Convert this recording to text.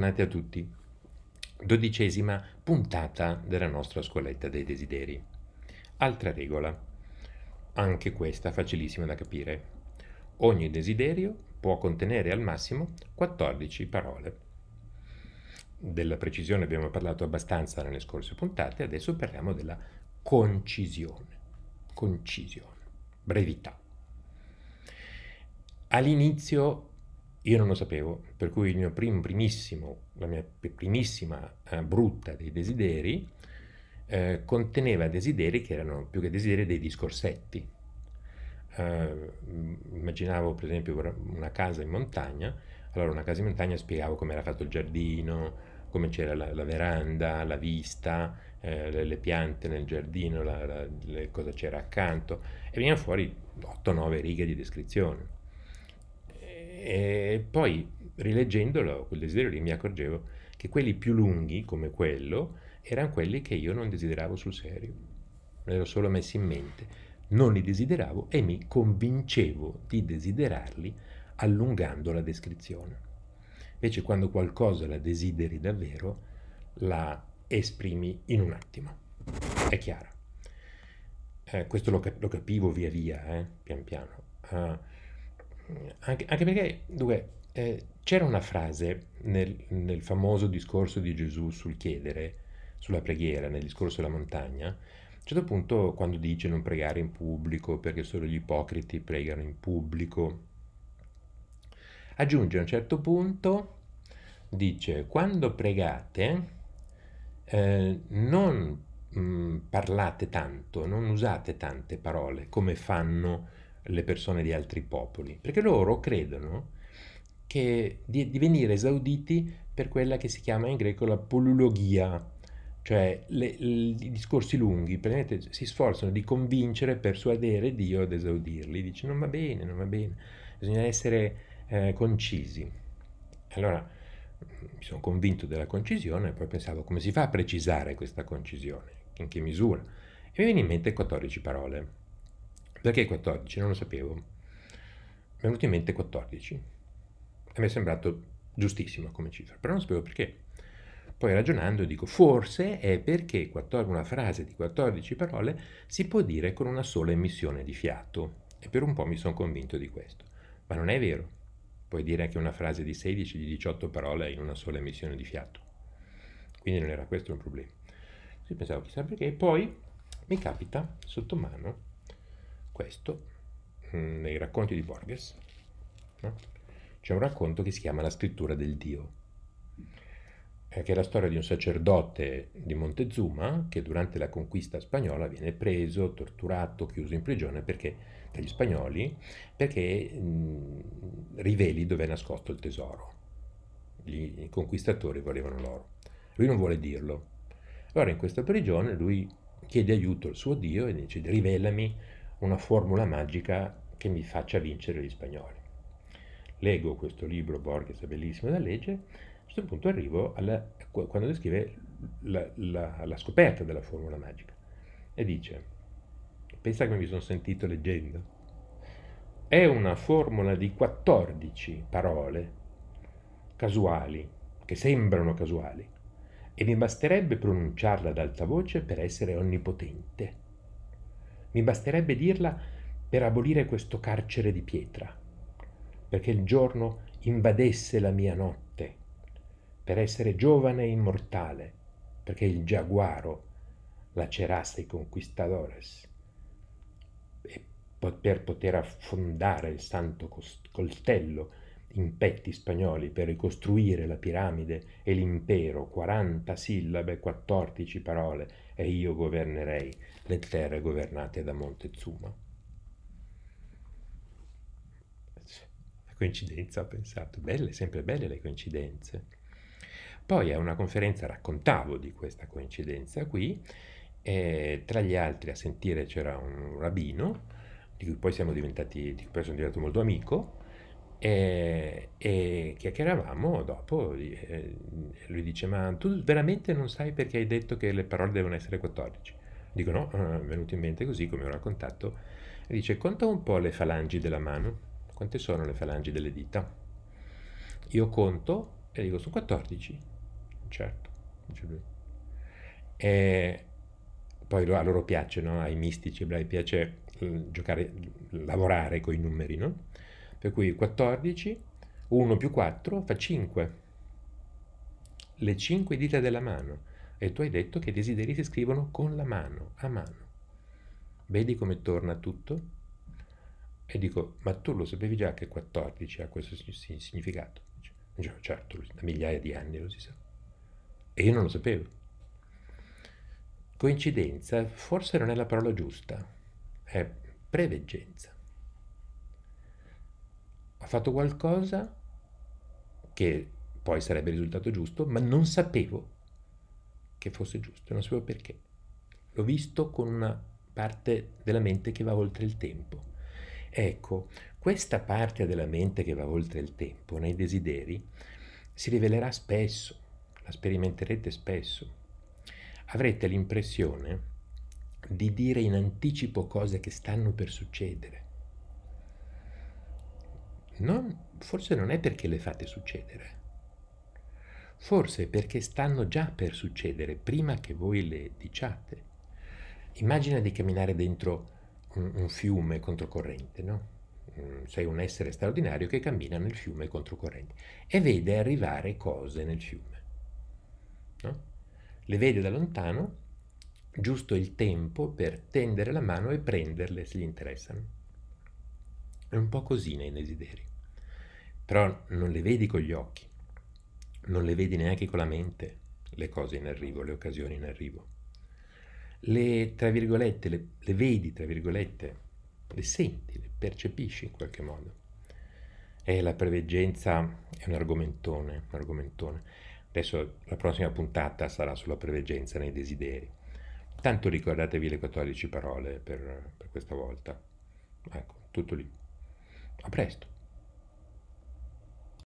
bentornati a tutti. Dodicesima puntata della nostra scoletta dei desideri. Altra regola, anche questa facilissima da capire. Ogni desiderio può contenere al massimo 14 parole. Della precisione abbiamo parlato abbastanza nelle scorse puntate, adesso parliamo della concisione. Concisione, brevità. All'inizio io non lo sapevo, per cui il mio prim, primissimo, la mia primissima eh, brutta dei desideri eh, conteneva desideri che erano più che desideri dei discorsetti. Eh, immaginavo per esempio una casa in montagna, allora una casa in montagna spiegavo come era fatto il giardino, come c'era la, la veranda, la vista, eh, le, le, piante nel giardino, la, la, cosa c'era accanto e venivano fuori 8-9 righe di descrizione e poi rileggendolo, quel desiderio lì, mi accorgevo che quelli più lunghi, come quello, erano quelli che io non desideravo sul serio, me l'ero solo messi in mente, non li desideravo e mi convincevo di desiderarli allungando la descrizione. Invece quando qualcosa la desideri davvero, la esprimi in un attimo. È chiaro Eh, questo lo, cap- lo, capivo via via, eh, pian piano. Uh, anche, anche perché, dunque, eh, c'era una frase nel, nel, famoso discorso di Gesù sul chiedere, sulla preghiera, nel discorso della montagna. A un certo punto, quando dice non pregare in pubblico perché solo gli ipocriti pregano in pubblico, aggiunge a un certo punto, dice, quando pregate eh, non mh, mm, parlate tanto, non usate tante parole come fanno le persone di altri popoli, perché loro credono che, di, di venire esauditi per quella che si chiama in greco la polulogia, cioè le, le, i discorsi lunghi, praticamente si sforzano di convincere, persuadere Dio ad esaudirli, dice non va bene, non va bene, bisogna essere eh, concisi. Allora mi sono convinto della concisione e poi pensavo come si fa a precisare questa concisione, in che misura? E mi viene in mente 14 parole. Perché 14? Non lo sapevo. Mi è venuto in mente 14. E mi è sembrato giustissimo come cifra, però non sapevo perché. Poi ragionando dico, forse è perché una frase di 14 parole si può dire con una sola emissione di fiato. E per un po' mi sono convinto di questo. Ma non è vero. Puoi dire anche una frase di 16, di 18 parole in una sola emissione di fiato. Quindi non era questo un problema. Io pensavo chissà perché. E poi mi capita sotto mano questo mm, nei racconti di Borges. No? C'è un racconto che si chiama La scrittura del Dio, eh, che è la storia di un sacerdote di Montezuma che durante la conquista spagnola viene preso, torturato, chiuso in prigione perché, dagli spagnoli perché mh, mm, riveli dove è nascosto il tesoro. Gli conquistatori volevano l'oro. Lui non vuole dirlo. Allora in questa prigione lui chiede aiuto al suo Dio e dice rivelami una formula magica che mi faccia vincere gli spagnoli. Leggo questo libro, Borges è bellissimo da leggere, a questo punto arrivo alla, quando descrive la, la, la scoperta della formula magica e dice, pensa come mi sono sentito leggendo, è una formula di 14 parole casuali, che sembrano casuali, e mi basterebbe pronunciarla ad alta voce per essere onnipotente. Mi basterebbe dirla per abolire questo carcere di pietra, perché il giorno invadesse la mia notte, per essere giovane e immortale, perché il giaguaro lacerasse i conquistadores e per poter affondare il santo coltello in petti spagnoli per ricostruire la piramide e l'impero, 40 sillabe, 14 parole, e io governerei le terre governate da Montezuma. La coincidenza, ho pensato, belle, sempre belle le coincidenze. Poi a una conferenza raccontavo di questa coincidenza qui, e tra gli altri a sentire c'era un rabbino, di cui poi siamo diventati, di cui poi sono diventato molto amico, e, e chiacchieravamo dopo, e eh, lui dice, ma tu veramente non sai perché hai detto che le parole devono essere 14? Dico no, eh, è venuto in mente così come ho raccontato. E dice, conta un po' le falangi della mano. Quante sono le falangi delle dita? Io conto e dico, sono 14. Certo, dice lui. E poi a loro piace, no? ai mistici, a piace mm, giocare, lavorare con i numeri, no? Per cui 14, 1 più 4 fa 5. Le 5 dita della mano. E tu hai detto che i desideri si scrivono con la mano, a mano. Vedi come torna tutto? E dico, ma tu lo sapevi già che 14 ha questo significato? Dice, certo, da migliaia di anni lo si sa. E io non lo sapevo. Coincidenza forse non è la parola giusta, è preveggenza ha fatto qualcosa che poi sarebbe risultato giusto, ma non sapevo che fosse giusto, non sapevo perché. L'ho visto con una parte della mente che va oltre il tempo. Ecco, questa parte della mente che va oltre il tempo, nei desideri, si rivelerà spesso, la sperimenterete spesso. Avrete l'impressione di dire in anticipo cose che stanno per succedere non, forse non è perché le fate succedere, forse perché stanno già per succedere prima che voi le diciate. Immagina di camminare dentro un, un fiume controcorrente, no? Mm, sei un essere straordinario che cammina nel fiume controcorrente e vede arrivare cose nel fiume. No? Le vede da lontano, giusto il tempo per tendere la mano e prenderle se gli interessano. È un po' così nei desideri però non le vedi con gli occhi, non le vedi neanche con la mente le cose in arrivo, le occasioni in arrivo. Le, tra virgolette, le, le vedi, tra virgolette, le senti, le percepisci in qualche modo. E eh, la preveggenza è un argomentone, un argomentone. Adesso la prossima puntata sarà sulla preveggenza nei desideri. Tanto ricordatevi le 14 parole per, per questa volta. Ecco, tutto lì. A presto.